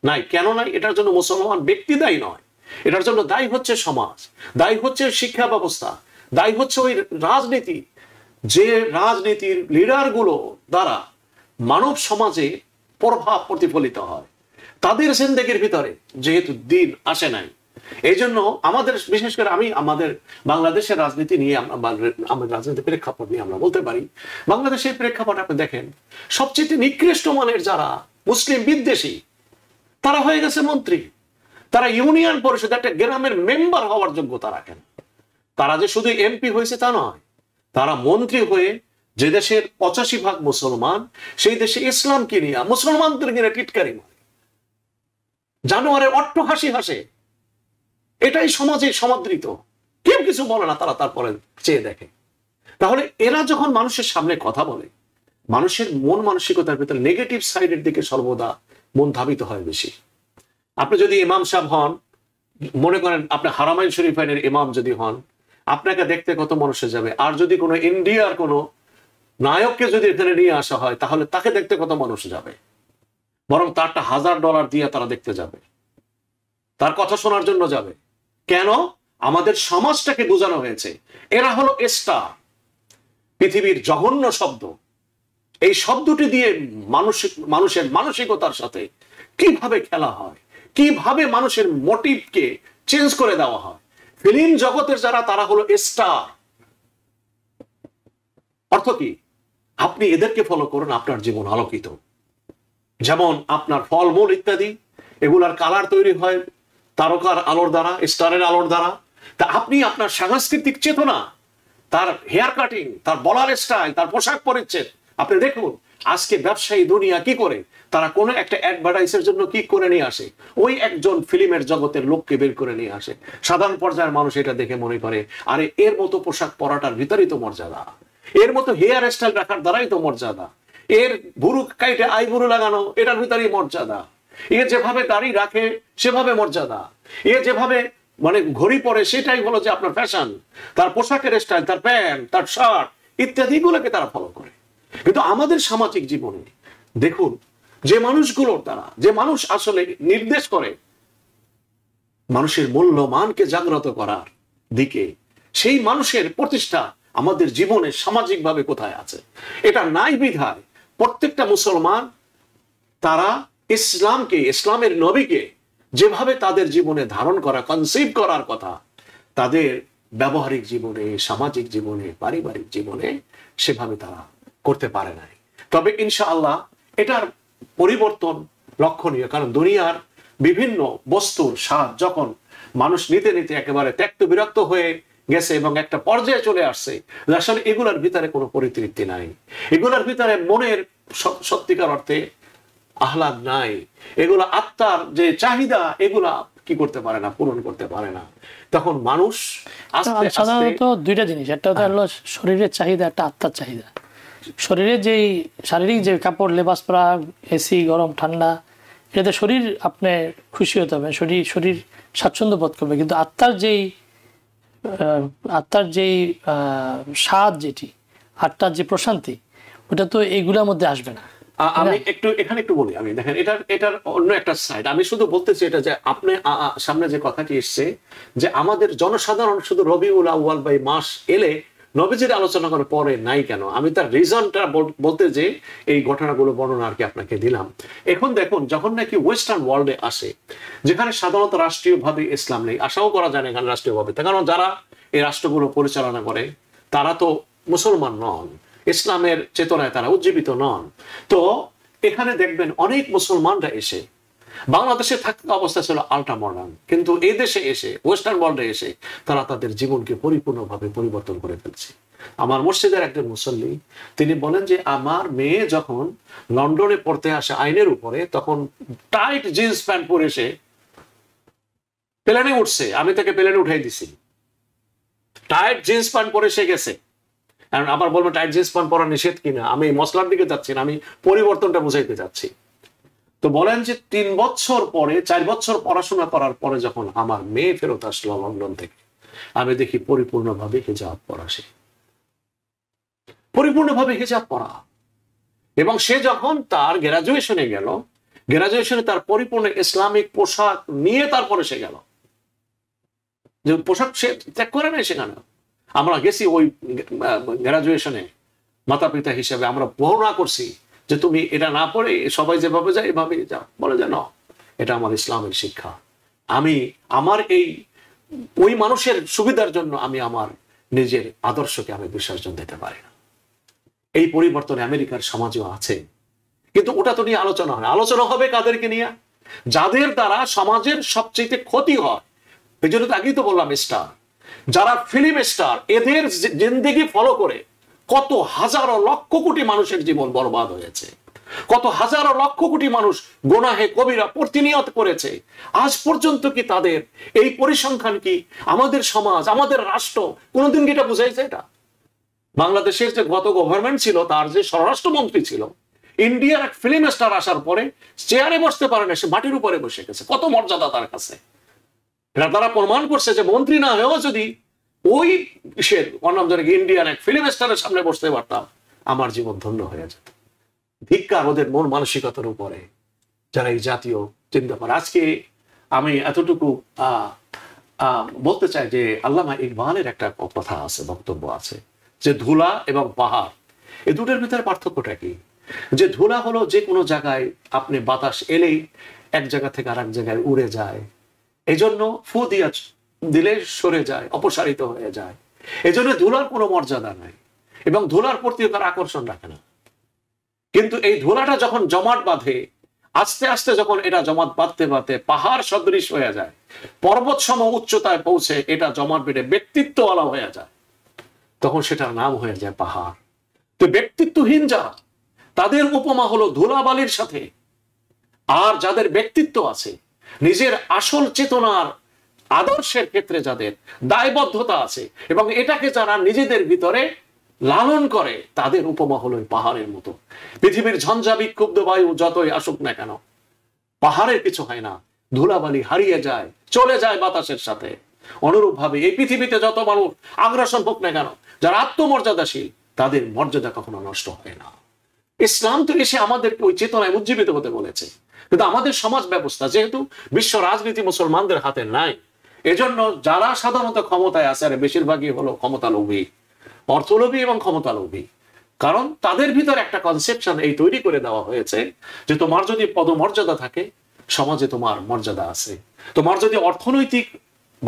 নাই কেন নাই এটার জন্য মুসলমান ব্যক্তি দায়ী নয় এটার জন্য দায়ী হচ্ছে সমাজ দায়ী হচ্ছে শিক্ষা ব্যবস্থা দায়ী হচ্ছে ওই রাজনীতি যে রাজনীতির লিডারগুলো দ্বারা মানব সমাজে প্রভাব প্রতিফলিত হয় তাদের জিন্দগির ভিতরে যেহেতু দিন আসে নাই এই জন্য আমাদের বিশেষ করে আমি আমাদের বাংলাদেশের রাজনীতি নিয়ে আমাদের রাজনীতির প্রেক্ষাপট নিয়ে আমরা বলতে পারি বাংলাদেশের প্রেক্ষাপট আপনি দেখেন সবচেয়ে নিকৃষ্ট মানের যারা মুসলিম বিদ্বেষী তারা হয়ে গেছে মন্ত্রী তারা ইউনিয়ন পরিষদ একটা গ্রামের মেম্বার হওয়ার যোগ্যতা রাখেন তারা যে শুধু এমপি হয়েছে তা নয় তারা মন্ত্রী হয়ে যে দেশের পঁচাশি ভাগ মুসলমান সেই দেশে ইসলাম কিনিয়া মুসলমানদের কিনে টিটকারি মারে জানোয়ারের অট্ট হাসি হাসে এটাই সমাজে সমাদৃত কেউ কিছু বলে না তারা তারপরে চেয়ে দেখে তাহলে এরা যখন মানুষের সামনে কথা বলে মানুষের মন মানসিকতার ভিতরে নেগেটিভ সাইডের দিকে সর্বদা মন ধাবিত হয় বেশি আপনি যদি ইমাম সাহেব হন মনে করেন আপনি হারামাইন শরীফাইনের ইমাম যদি হন আপনাকে দেখতে কত মানুষে যাবে আর যদি কোনো ইন্ডিয়ার কোনো নায়ককে যদি এখানে নিয়ে আসা হয় তাহলে তাকে দেখতে কত মানুষ যাবে বরং তারটা হাজার ডলার দিয়ে তারা দেখতে যাবে তার কথা শোনার জন্য যাবে কেন আমাদের সমাজটাকে বোঝানো হয়েছে এরা হলো এস্টা পৃথিবীর জঘন্য শব্দ এই শব্দটি দিয়ে মানসিক মানুষের মানসিকতার সাথে কিভাবে খেলা হয় কিভাবে মানুষের মোটিভকে চেঞ্জ করে দেওয়া হয় ফিল্ম জগতের যারা তারা হলো স্টার অর্থ কি আপনি এদেরকে ফলো করুন আপনার জীবন আলোকিত যেমন আপনার ফলমূল ইত্যাদি এগুলার কালার তৈরি হয় তারকার আলোর দ্বারা স্টারের আলোর দ্বারা তা আপনি আপনার সাংস্কৃতিক চেতনা তার হেয়ার কাটিং তার বলার স্টাইল তার পোশাক পরিচ্ছেদ আপনি দেখুন আজকে ব্যবসায়ী দুনিয়া কি করে তারা কোনো একটা অ্যাডভার্টাইজের জন্য কি করে নিয়ে আসে ওই একজন ফিল্মের জগতের লোককে বের করে নিয়ে আসে সাধারণ পর্যায়ের মানুষ এটা দেখে মনে করে আরে এর মতো পোশাক পরাটার ভিতরেই তো মর্যাদা এর মতো হেয়ার স্টাইল রাখার দ্বারাই তো মর্যাদা এর ভুরু কাইটে আইবুরু লাগানো এটার ভিতরেই মর্যাদা এ যেভাবে দাড়ি রাখে সেভাবে মর্যাদা এ যেভাবে মানে ঘড়ি পরে সেটাই হলো যে আপনার ফ্যাশন তার পোশাকের স্টাইল তার প্যান্ট তার শার্ট ইত্যাদিগুলোকে তারা ফলো করে কিন্তু আমাদের সামাজিক জীবনে দেখুন যে মানুষগুলোর দ্বারা যে মানুষ আসলে নির্দেশ করে মানুষের মূল্যমানকে জাগ্রত করার দিকে সেই মানুষের প্রতিষ্ঠা আমাদের জীবনে সামাজিকভাবে কোথায় আছে এটা নাই বিধায় প্রত্যেকটা মুসলমান তারা ইসলামকে ইসলামের নবীকে যেভাবে তাদের জীবনে ধারণ করা কনসিভ করার কথা তাদের ব্যবহারিক জীবনে সামাজিক জীবনে পারিবারিক জীবনে সেভাবে তারা করতে পারে নাই তবে ইনশাআল্লাহ এটার পরিবর্তন লক্ষণীয় কারণ দুনিয়ার বিভিন্ন বস্তুর স্বাদ যখন মানুষ নিতে নিতে একেবারে ত্যক্ত বিরক্ত হয়ে গেছে এবং একটা পর্যায়ে চলে আসছে আসলে এগুলার ভিতরে কোনো পরিতৃপ্তি নাই এগুলার ভিতরে মনের সত্যিকার অর্থে আহ্লাদ নাই এগুলো আত্মার যে চাহিদা এগুলা কি করতে পারে না পূরণ করতে পারে না তখন মানুষ সাধারণত দুইটা জিনিস একটা হলো হ্যাঁ। শরীরের চাহিদা একটা আত্মার চাহিদা শরীরে যে শারীরিক যে কাপড় লেবাস পরা এসি গরম ঠান্ডা এটাতে শরীর আপনি খুশি হতে হবে শরীর শরীর স্বাচ্ছন্দ্য বোধ করবে কিন্তু আত্মার যেই আত্মার যেই স্বাদ যেটি আত্মার যে প্রশান্তি ওটা তো এইগুলোর মধ্যে আসবে না আমি হ্যাঁ। একটু এখানে একটু বলি আমি দেখেন এটার এটার অন্য একটা সাইড আমি শুধু বলতে চাই এটা যে আপনি সামনে যে কথাটি এসছে যে আমাদের জনসাধারণ শুধু রবিউল আউ্বাল বাই মাস এলে নবীজির আলোচনা করে পরে নাই কেন আমি তার রিজনটা বলতে যে এই ঘটনাগুলো বর্ণনা আর কি আপনাকে দিলাম এখন দেখুন যখন নাকি ওয়েস্টার্ন ওয়ার্ল্ডে আসে যেখানে সাধারণত রাষ্ট্রীয়ভাবে ইসলাম নেই আশাও করা যায় না এখানে রাষ্ট্রীয়ভাবে কারণ যারা এই রাষ্ট্রগুলো পরিচালনা করে তারা তো মুসলমান নন ইসলামের চেতনায় তারা উজ্জীবিত নন তো এখানে দেখবেন অনেক মুসলমানরা এসে বাংলাদেশে থাকা অবস্থা ছিল আল্ট্রা মডার্ন কিন্তু এই দেশে এসে ওয়েস্টার্ন ওয়ার্ল্ডে এসে তারা তাদের জীবনকে পরিপূর্ণভাবে পরিবর্তন করে ফেলছে আমার মসজিদের একজন মুসল্লি তিনি বলেন যে আমার মেয়ে যখন লন্ডনে পড়তে আসে আইনের উপরে তখন টাইট জিন্স প্যান্ট পরে এসে প্লেনে উঠছে আমি তাকে প্লেনে উঠাই দিছি টাইট জিন্স প্যান্ট পরে সে গেছে কারণ আবার বলবো টাইট জিন্স প্যান্ট পরা নিষেধ কিনা আমি মশলার দিকে যাচ্ছি না আমি পরিবর্তনটা বুঝাইতে যাচ্ছি তো বলেন যে তিন বছর পরে চার বছর পড়াশোনা করার পরে যখন আমার মেয়ে ফেরত আসলো লন্ডন থেকে আমি দেখি পরিপূর্ণভাবে হেজাব পড়া সে পরিপূর্ণভাবে হেজাব পড়া এবং সে যখন তার গ্রাজুয়েশনে গেল গ্রাজুয়েশনে তার পরিপূর্ণ ইসলামিক পোশাক নিয়ে তারপরে সে গেল যে পোশাক সে ত্যাগ করে নাই সেখানে আমরা গেছি ওই গ্রাজুয়েশনে মাতা পিতা হিসেবে আমরা বর্ণনা করছি যে তুমি এটা না পড়ে সবাই যেভাবে যায় এভাবে যাও বলে যে না এটা আমার ইসলামের শিক্ষা আমি আমার এই ওই মানুষের সুবিধার জন্য আমি আমার নিজের আদর্শকে আমি বিসর্জন দিতে পারি না এই পরিবর্তন আমেরিকার সমাজেও আছে কিন্তু ওটা তো নিয়ে আলোচনা হয় আলোচনা হবে কাদেরকে নিয়ে যাদের দ্বারা সমাজের সবচেয়ে ক্ষতি হয় এই জন্য তো আগেই তো বললাম স্টার যারা ফিল্ম স্টার এদের জিন্দিগি ফলো করে কত হাজারো লক্ষ কোটি মানুষের জীবন বরবাদ হয়েছে কত হাজারো লক্ষ কোটি মানুষ গোনাহে কবিরা প্রতিনিয়ত করেছে আজ পর্যন্ত কি তাদের এই পরিসংখ্যান কি আমাদের সমাজ আমাদের রাষ্ট্র কোনোদিন কি এটা বুঝাইছে এটা বাংলাদেশের যে গত গভর্নমেন্ট ছিল তার যে স্বরাষ্ট্রমন্ত্রী ছিল ইন্ডিয়ার এক ফিল্ম স্টার আসার পরে চেয়ারে বসতে পারে না সে মাটির উপরে বসে গেছে কত মর্যাদা তার কাছে এটা তারা প্রমাণ করছে যে মন্ত্রী না হয়েও যদি ওই সে অনাম ধরে ইন্ডিয়ান এক ফিল্ম স্টারের সামনে বসতে পারতাম আমার জীবন ধন্য হয়ে যেত ভিক্ষা ওদের মন মানসিকতার উপরে যারা এই জাতীয় চিন্তা করে আজকে আমি এতটুকু বলতে চাই যে আল্লামা ইকবালের একটা কথা আছে বক্তব্য আছে যে ধুলা এবং পাহাড় এ দুটোর ভিতরে পার্থক্যটা কি যে ধুলা হলো যে কোনো জায়গায় আপনি বাতাস এলেই এক জায়গা থেকে আর এক জায়গায় উড়ে যায় এই জন্য ফু দিয়া দিলে সরে যায় অপসারিত হয়ে যায় জন্য ধুলার কোনো মর্যাদা নাই এবং ধুলার প্রতি তার আকর্ষণ রাখে না কিন্তু এই ধুলাটা যখন জমাট বাঁধে আস্তে আস্তে যখন এটা জমাট বাঁধতে বাঁধতে পাহাড় সদৃশ হয়ে যায় পর্বত সম উচ্চতায় পৌঁছে এটা জমাট বেড়ে আলা হয়ে যায় তখন সেটার নাম হয়ে যায় পাহাড় তো ব্যক্তিত্বহীন যা তাদের উপমা হলো ধুলাবালির সাথে আর যাদের ব্যক্তিত্ব আছে নিজের আসল চেতনার আদর্শের ক্ষেত্রে যাদের দায়বদ্ধতা আছে এবং এটাকে যারা নিজেদের ভিতরে লালন করে তাদের উপমা হলো পাহাড়ের মতো পৃথিবীর ঝঞ্ঝা বিক্ষুব্ধ বায়ু যতই আসুক না কেন পাহাড়ের কিছু হয় না ধুলাবালি হারিয়ে যায় চলে যায় বাতাসের সাথে অনুরূপ ভাবে এই পৃথিবীতে যত মানুষ আগ্রাসন হোক না কেন যারা আত্মমর্যাদাশীল তাদের মর্যাদা কখনো নষ্ট হয় না ইসলাম তো এসে আমাদেরকে ওই চেতনায় উজ্জীবিত হতে বলেছে কিন্তু আমাদের সমাজ ব্যবস্থা যেহেতু বিশ্ব রাজনীতি মুসলমানদের হাতে নাই এজন্য যারা সাধারণত ক্ষমতায় আছে আর বেশিরভাগই হলো ক্ষমতা লোভী অর্থলোভী এবং ক্ষমতা লোভী কারণ তাদের ভিতর একটা কনসেপশন এই তৈরি করে দেওয়া হয়েছে যে তোমার যদি পদমর্যাদা থাকে সমাজে তোমার মর্যাদা আছে তোমার যদি অর্থনৈতিক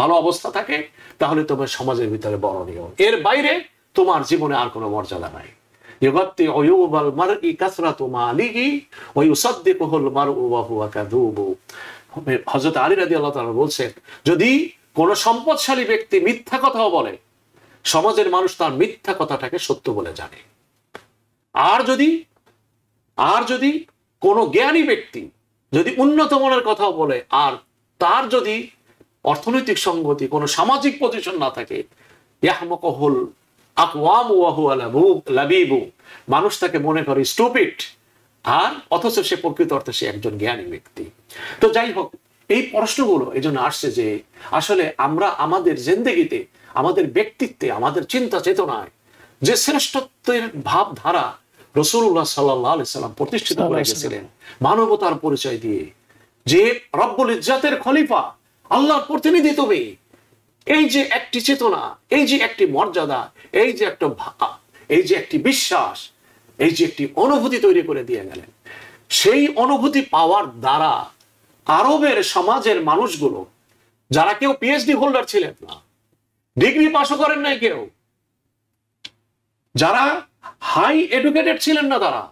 ভালো অবস্থা থাকে তাহলে তোমার সমাজের ভিতরে বরণীয় এর বাইরে তোমার জীবনে আর কোনো মর্যাদা নাই ইগাত্তি উয়ুবাল মারই কাসরাতু মালিহি ওয়া ইউসাদদিকুহুল বলছেন যদি কোন সম্পদশালী ব্যক্তি মিথ্যা কথাও বলে সমাজের মানুষ তার মিথ্যা কথাটাকে সত্য বলে জানে আর যদি আর যদি কোন জ্ঞানী ব্যক্তি যদি উন্নত মনের কথাও বলে আর তার যদি অর্থনৈতিক সংগতি কোনো সামাজিক পজিশন না থাকে ইয়াহমকহল আকওয়াম ওয়াহু লাবিবু মানুষ তাকে মনে করে স্টুপিট আর অথচ সে প্রকৃত অর্থে সে একজন জ্ঞানী ব্যক্তি তো যাই হোক এই প্রশ্নগুলো এই জন্য আসছে যে আসলে আমরা আমাদের জেন্দেগিতে আমাদের ব্যক্তিত্বে আমাদের চিন্তা চেতনায় যে শ্রেষ্ঠত্বের ভাবধারা রসুল্লাহ সাল্লাহ সাল্লাম প্রতিষ্ঠিত করে গেছিলেন মানবতার পরিচয় দিয়ে যে রব্বুল ইজাতের খলিফা আল্লাহর প্রতিনিধি তবে এই যে একটি চেতনা এই যে একটি মর্যাদা এই যে একটা ভাব এই যে একটি বিশ্বাস এই যে একটি অনুভূতি তৈরি করে দিয়ে গেলেন সেই অনুভূতি পাওয়ার দ্বারা আরবের সমাজের মানুষগুলো যারা কেউ পিএইচডি হোল্ডার ছিলেন না ডিগ্রি পাশও করেন নাই কেউ যারা হাই এডুকেটেড ছিলেন না তারা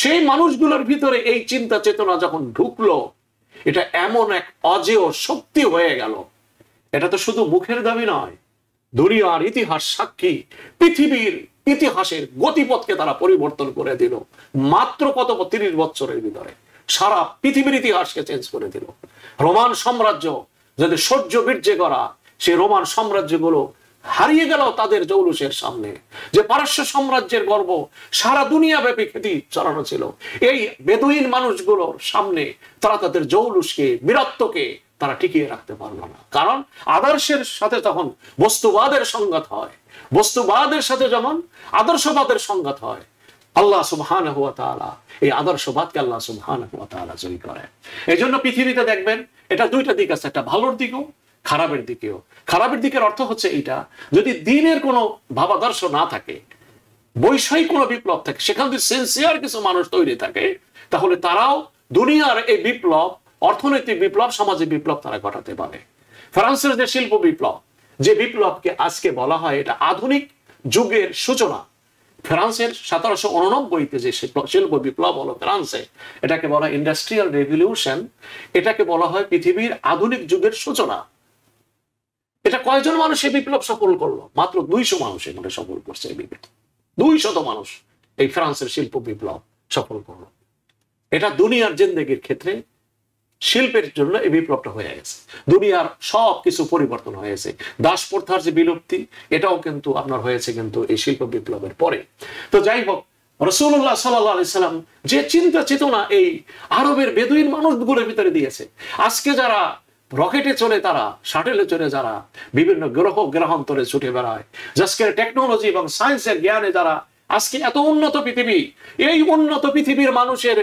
সেই মানুষগুলোর ভিতরে এই চিন্তা চেতনা যখন ঢুকলো এটা এমন এক অজেয় শক্তি হয়ে গেল এটা তো শুধু মুখের দাবি নয় দুনিয়ার ইতিহাস সাক্ষী পৃথিবীর ইতিহাসের গতিপথকে তারা পরিবর্তন করে দিল মাত্র কত তিরিশ বছরের ভিতরে সারা পৃথিবীর ইতিহাসকে চেঞ্জ করে দিল রোমান সাম্রাজ্য যদি সহ্য বীর্যে করা সে রোমান সাম্রাজ্যগুলো হারিয়ে গেল তাদের জৌলুসের সামনে যে পারস্য সাম্রাজ্যের গর্ব সারা দুনিয়া ব্যাপী খ্যাতি চালানো ছিল এই বেদুইন মানুষগুলোর সামনে তারা তাদের জৌলুসকে বীরত্বকে তারা টিকিয়ে রাখতে পারলো না কারণ আদর্শের সাথে তখন বস্তুবাদের সংঘাত হয় বস্তুবাদের সাথে যখন আদর্শবাদের সংঘাত হয় আল্লাহ সুবহান হুয়া তালা এই আদর্শবাদকে আল্লাহ সুবহান হুয়া তালা জয়ী করে এই জন্য পৃথিবীতে দেখবেন এটা দুইটা দিক আছে একটা ভালোর দিকও খারাপের দিকেও খারাপের দিকের অর্থ হচ্ছে এইটা যদি দিনের কোনো ভাবাদর্শ না থাকে বৈষয়িক কোনো বিপ্লব থাকে সেখান থেকে সিনসিয়ার কিছু মানুষ তৈরি থাকে তাহলে তারাও দুনিয়ার এই বিপ্লব অর্থনৈতিক বিপ্লব সামাজিক বিপ্লব তারা ঘটাতে পারে ফ্রান্সের যে শিল্প বিপ্লব যে বিপ্লবকে আজকে বলা হয় এটা আধুনিক যুগের সূচনা ফ্রান্সের সতেরোশো উননব্বইতে যে শিল্প বিপ্লব হলো ফ্রান্সে এটাকে বলা ইন্ডাস্ট্রিয়াল রেভলিউশন এটাকে বলা হয় পৃথিবীর আধুনিক যুগের সূচনা এটা কয়জন মানুষ এই বিপ্লব সফল করলো মাত্র দুইশো মানুষ এখানে সফল করছে এই বিপ্লব দুই শত মানুষ এই ফ্রান্সের শিল্প বিপ্লব সফল করলো এটা দুনিয়ার জিন্দগির ক্ষেত্রে শিল্পের জন্য এই বিপ্লবটা হয়ে গেছে দুনিয়ার সব কিছু পরিবর্তন হয়েছে দাস প্রথার যে বিলুপ্তি এটাও কিন্তু আপনার হয়েছে কিন্তু এই শিল্প বিপ্লবের পরে তো যাই হোক রসুল্লাহ সাল্লাম যে চিন্তা চেতনা এই আরবের বেদুইন মানুষগুলোর ভিতরে দিয়েছে আজকে যারা রকেটে চলে তারা শাটেলে চলে যারা বিভিন্ন গ্রহ গ্রহান্তরে ছুটে বেড়ায় আজকের টেকনোলজি এবং সায়েন্সের জ্ঞানে যারা আজকে এত উন্নত পৃথিবী এই উন্নত পৃথিবীর মানুষের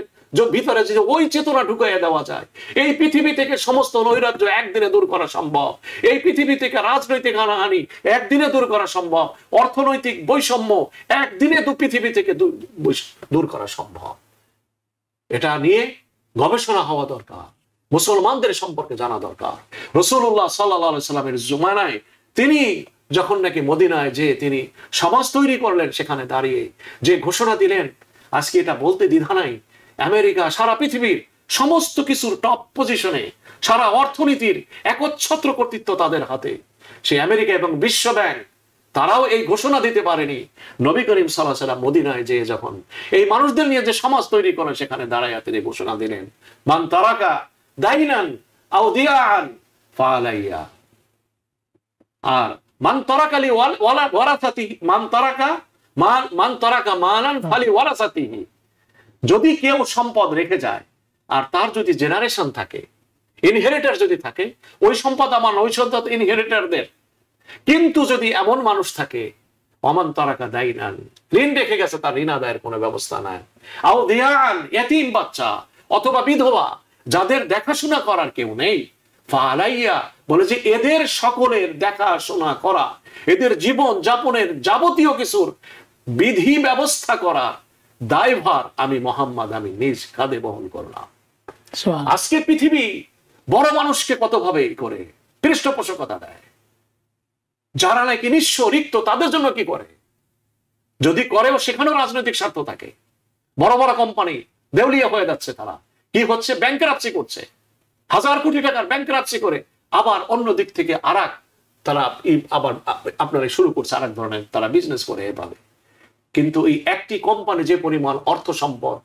ভিতরে যে ওই চেতনা ঢুকাইয়া দেওয়া যায় এই পৃথিবী থেকে সমস্ত নৈরাজ্য একদিনে দূর করা সম্ভব এই পৃথিবী থেকে রাজনৈতিক হানাহানি একদিনে দূর করা সম্ভব অর্থনৈতিক বৈষম্য একদিনে দু পৃথিবী থেকে দূর করা সম্ভব এটা নিয়ে গবেষণা হওয়া দরকার মুসলমানদের সম্পর্কে জানা দরকার রসুল্লাহ সাল্লা সাল্লামের জুমানায় তিনি যখন নাকি মদিনায় যে তিনি সমাজ তৈরি করলেন সেখানে দাঁড়িয়ে যে ঘোষণা দিলেন আজকে এটা বলতে দ্বিধা নাই আমেরিকা সারা পৃথিবীর সমস্ত কিছুর টপ পজিশনে সারা অর্থনীতির একচ্ছত্র কর্তৃত্ব তাদের হাতে সে আমেরিকা এবং বিশ্ব ব্যাংক তারাও এই ঘোষণা দিতে পারেনি নবী করিম সাল্লাহ মদিনায় যেয়ে যখন এই মানুষদের নিয়ে যে সমাজ তৈরি করেন সেখানে দাঁড়াইয়া তিনি ঘোষণা দিলেন মান তারাকা দাইনান আউদিয়ান ফালাইয়া আর মান তরাকা মান তরাকা মান মান যদি কেউ সম্পদ রেখে যায় আর তার যদি জেনারেশন থাকে ইনহেরিটার যদি থাকে ওই সম্পদ আমার ওই সম্পদ ইনহেরিটারদের কিন্তু যদি এমন মানুষ থাকে অমান তারাকা দায়ী নান ঋণ রেখে গেছে তার ঋণ আদায়ের কোনো ব্যবস্থা নাই আও দিয়ান এতিম বাচ্চা অথবা বিধবা যাদের দেখাশোনা করার কেউ নেই ফালাইয়া বলে যে এদের সকলের দেখাশোনা করা এদের জীবন যাপনের যাবতীয় কিছুর বিধি ব্যবস্থা করা দায়ভার আমি মোহাম্মদ আমি নিজ কাঁধে বহন করলাম আজকে পৃথিবী বড় মানুষকে কতভাবে করে পৃষ্ঠপোষকতা দেয় যারা নাকি নিঃস্ব রিক্ত তাদের জন্য কি করে যদি করেও সেখানেও রাজনৈতিক স্বার্থ থাকে বড় বড় কোম্পানি দেউলিয়া হয়ে যাচ্ছে তারা কি হচ্ছে ব্যাংকের আপসি করছে হাজার কোটি টাকার ব্যাংক রাত্রি করে আবার অন্য দিক থেকে আর তারা আবার আপনারা শুরু করছে আর ধরনের তারা বিজনেস করে এভাবে কিন্তু এই একটি কোম্পানি যে পরিমাণ অর্থ সম্পদ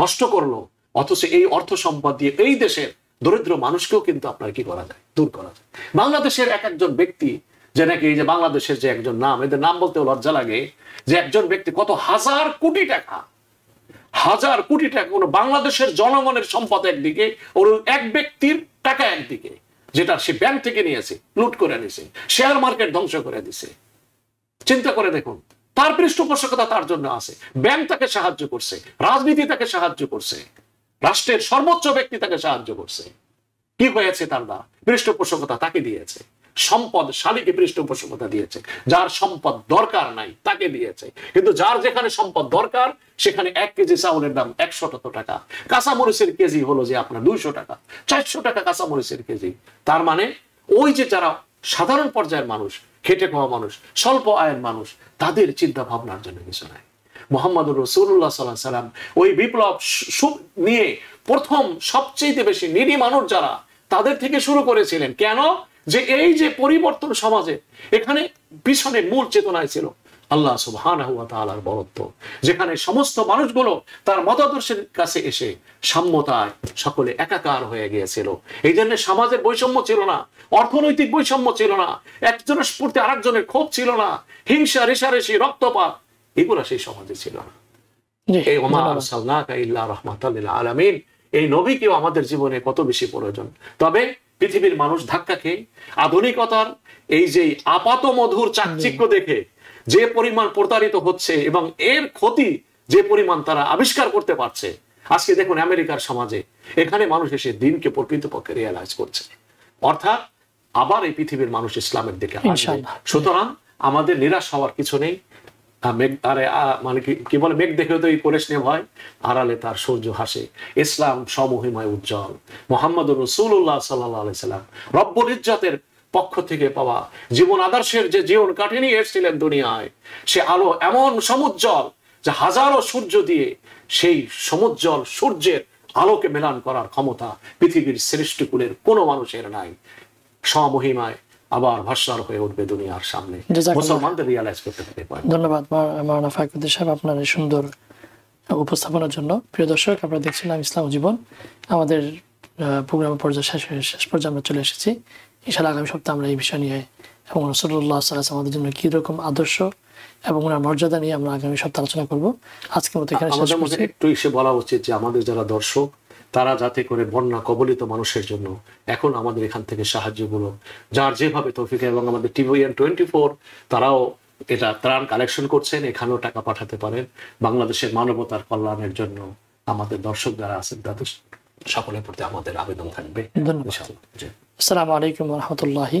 নষ্ট করলো অথচ এই অর্থ সম্পদ দিয়ে এই দেশের দরিদ্র মানুষকেও কিন্তু আপনার কি করা যায় দূর করা যায় বাংলাদেশের এক একজন ব্যক্তি যে নাকি এই যে বাংলাদেশের যে একজন নাম এদের নাম বলতেও লজ্জা লাগে যে একজন ব্যক্তি কত হাজার কোটি টাকা হাজার কোটি টাকা কোনো বাংলাদেশের জনগণের সম্পদ একদিকে ওর এক ব্যক্তির টাকা একদিকে যেটা সে ব্যাংক থেকে নিয়েছে লুট করে নিয়েছে শেয়ার মার্কেট ধ্বংস করে দিছে চিন্তা করে দেখুন তার পৃষ্ঠপোষকতা তার জন্য আছে ব্যাংক তাকে সাহায্য করছে রাজনীতি তাকে সাহায্য করছে রাষ্ট্রের সর্বোচ্চ ব্যক্তি তাকে সাহায্য করছে কি হয়েছে তার দ্বারা পৃষ্ঠপোষকতা তাকে দিয়েছে সম্পদ শালিকে পৃষ্ঠপোষকতা দিয়েছে যার সম্পদ দরকার নাই তাকে দিয়েছে কিন্তু যার যেখানে সম্পদ দরকার সেখানে এক কেজি চাউলের দাম একশত টাকা কাঁচামরিচের কেজি হলো যে আপনার দুইশো টাকা চারশো টাকা কাঁচামরিচের কেজি তার মানে ওই যে যারা সাধারণ পর্যায়ের মানুষ খেটে খাওয়া মানুষ স্বল্প আয়ের মানুষ তাদের চিন্তা ভাবনার জন্য কিছু নাই মোহাম্মদুর রসুল্লাহ সাল্লাহ সাল্লাম ওই বিপ্লব নিয়ে প্রথম সবচেয়ে বেশি নিরী মানুষ যারা তাদের থেকে শুরু করেছিলেন কেন যে এই যে পরিবর্তন সমাজে এখানে পিছনে মূল চেতনায় ছিল আল্লাহ সুবহান তালার বরত্ব যেখানে সমস্ত মানুষগুলো তার মতাদর্শের কাছে এসে সাম্যতায় সকলে একাকার হয়ে গিয়েছিল এই জন্য সমাজের বৈষম্য ছিল না অর্থনৈতিক বৈষম্য ছিল না একজনের স্ফূর্তি আরেকজনের ক্ষোভ ছিল না হিংসা রেশারেশি রক্তপাত এগুলো সেই সমাজে ছিল না এই ওমা সাল্লাহ রহমাত আলমিন এই নবীকেও আমাদের জীবনে কত বেশি প্রয়োজন তবে পৃথিবীর মানুষ ধাক্কা খেয়ে আধুনিকতার এই যে আপাত মধুর চাকচিক্য দেখে যে পরিমাণ প্রতারিত হচ্ছে এবং এর ক্ষতি যে পরিমাণ তারা আবিষ্কার করতে পারছে আজকে দেখুন আমেরিকার সমাজে এখানে মানুষ এসে দিনকে প্রকৃতপক্ষে রিয়ালাইজ করছে অর্থাৎ আবার এই পৃথিবীর মানুষ ইসলামের দিকে সুতরাং আমাদের নিরাশ হওয়ার কিছু নেই মেঘ আরে মানে কি বলে মেঘ তো এই ভয় আড়ালে তার সূর্য হাসে ইসলাম উজ্জ্বল মোহাম্মদ রসুল্লাহ সাল্লাহ রব্বুল ইজ্জতের পক্ষ থেকে পাওয়া জীবন আদর্শের যে জীবন কাটিয়ে নিয়ে এসেছিলেন দুনিয়ায় সে আলো এমন সমুজ্জ্বল যে হাজারো সূর্য দিয়ে সেই সমুজ্জ্বল সূর্যের আলোকে মেলান করার ক্ষমতা পৃথিবীর সৃষ্টিকুলের কোনো মানুষের নাই সমহিমায় আবার ভাষার হয়ে উঠবে দুনিয়ার সামনে মুসলমানদের রিয়ালাইজ করতে পারে ধন্যবাদ মারানা ফাকুদ্দিন সাহেব আপনার সুন্দর উপস্থাপনার জন্য প্রিয় দর্শক আপনারা দেখছিলাম ইসলাম জীবন আমাদের প্রোগ্রাম পর্যায়ে শেষ শেষ পর্যায়ে আমরা চলে এসেছি ইনশাআল্লাহ আগামী সপ্তাহে আমরা এই বিষয় নিয়ে এবং রসুল্লাহ সাল্লাহ আমাদের জন্য কীরকম আদর্শ এবং ওনার মর্যাদা নিয়ে আমরা আগামী সপ্তাহে আলোচনা করবো আজকে মতো এখানে একটু এসে বলা উচিত যে আমাদের যারা দর্শক তারা যাতে করে বন্যা কবলিত মানুষের জন্য এখন আমাদের এখান থেকে সাহায্যগুলো যার যেভাবে তৌফিকে এবং আমাদের টিভিএন টোয়েন্টি ফোর তারাও এটা ত্রাণ কালেকশন করছেন এখানেও টাকা পাঠাতে পারেন বাংলাদেশের মানবতার কল্যাণের জন্য আমাদের দর্শক যারা আছেন তাদের সকলের প্রতি আমাদের আবেদন থাকবে ধন্যবাদ আসসালামু আলাইকুম রহমতুল্লাহি